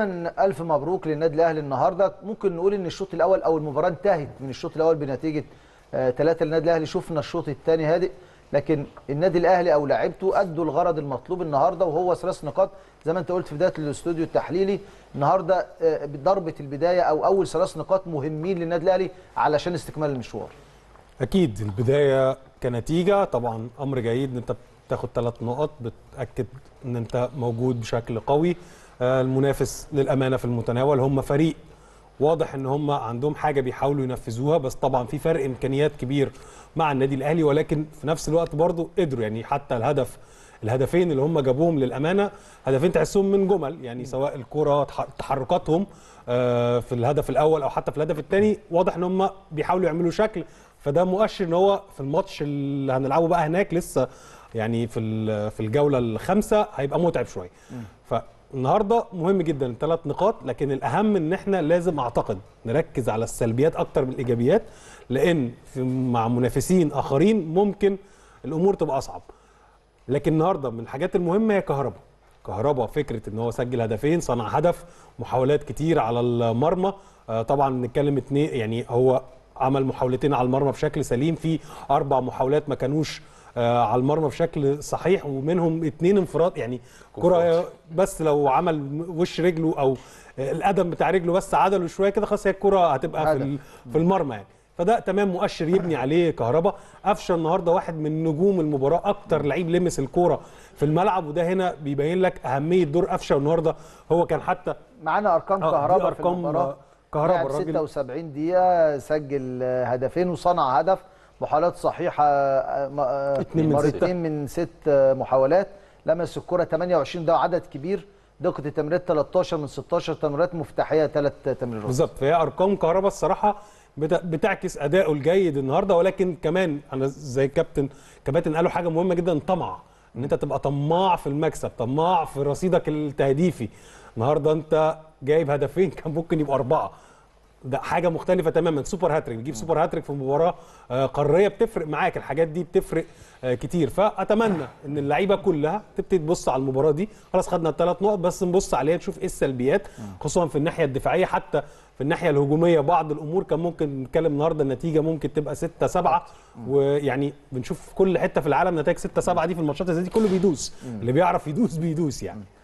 ألف مبروك للنادي الأهلي النهارده ممكن نقول إن الشوط الأول أو المباراة انتهت من الشوط الأول بنتيجة ثلاثة آه، للنادي الأهلي شفنا الشوط الثاني هادئ لكن النادي الأهلي أو لاعيبته أدوا الغرض المطلوب النهارده وهو ثلاث نقاط زي ما أنت قلت في بداية الاستوديو التحليلي النهارده آه، ضربة البداية أو أول ثلاث نقاط مهمين للنادي الأهلي علشان استكمال المشوار. أكيد البداية كنتيجة طبعا أمر جيد إن أنت بتاخد ثلاث نقط بتأكد إن أنت موجود بشكل قوي المنافس للامانه في المتناول هم فريق واضح ان هم عندهم حاجه بيحاولوا ينفذوها بس طبعا في فرق امكانيات كبير مع النادي الاهلي ولكن في نفس الوقت برضه قدروا يعني حتى الهدف الهدفين اللي هم جابوهم للامانه هدفين تحسهم من جمل يعني سواء الكره تحركاتهم آه، في الهدف الاول او حتى في الهدف الثاني واضح ان هم بيحاولوا يعملوا شكل فده مؤشر ان هو في الماتش اللي هنلعبه بقى هناك لسه يعني في في الجوله الخامسه هيبقى متعب شويه فالنهارده مهم جدا الثلاث نقاط لكن الاهم ان احنا لازم اعتقد نركز على السلبيات اكتر من الايجابيات لان مع منافسين اخرين ممكن الامور تبقى اصعب لكن النهارده من الحاجات المهمه هي كهربا كهربا فكره ان هو سجل هدفين صنع هدف محاولات كتير على المرمى آه، طبعا نتكلم اتنين يعني هو عمل محاولتين على المرمى بشكل سليم في اربع محاولات ما كانوش آه، على المرمى بشكل صحيح ومنهم اثنين انفراد يعني كرة بس لو عمل وش رجله او القدم بتاع رجله بس عدله شويه كده خلاص هي الكرة هتبقى في في المرمى يعني فده تمام مؤشر يبني عليه كهربا قفشه النهارده واحد من نجوم المباراه اكتر لعيب لمس الكوره في الملعب وده هنا بيبين لك اهميه دور قفشه النهارده هو كان حتى معانا ارقام آه، كهربا أرقام في المباراه كهربا 76 دقيقه سجل هدفين وصنع هدف محاولات صحيحه آه، آه، مرتين من ست آه، محاولات لمس الكره 28 ده عدد كبير دقه التمريرات 13 من 16 تمريرات مفتاحيه ثلاث تمريرات بالظبط فهي ارقام كهرباء الصراحه بتعكس اداؤه الجيد النهارده ولكن كمان انا زي كابتن كباتن قالوا حاجه مهمه جدا طمع ان انت تبقى طماع في المكسب طماع في رصيدك التهديفي النهارده انت جايب هدفين كان ممكن يبقوا اربعه ده حاجه مختلفه تماما سوبر هاتريك تجيب سوبر هاتريك في مباراه آه، قاريه بتفرق معاك الحاجات دي بتفرق آه، كتير فاتمنى ان اللعيبه كلها تبتدي تبص على المباراه دي خلاص خدنا الثلاث نقط بس نبص عليها نشوف ايه السلبيات خصوصا في الناحيه الدفاعيه حتى في الناحيه الهجوميه بعض الامور كان ممكن نتكلم النهارده النتيجه ممكن تبقى 6 7 ويعني بنشوف كل حته في العالم نتائج 6 7 دي في الماتشات زي دي كله بيدوس اللي بيعرف يدوس بيدوس يعني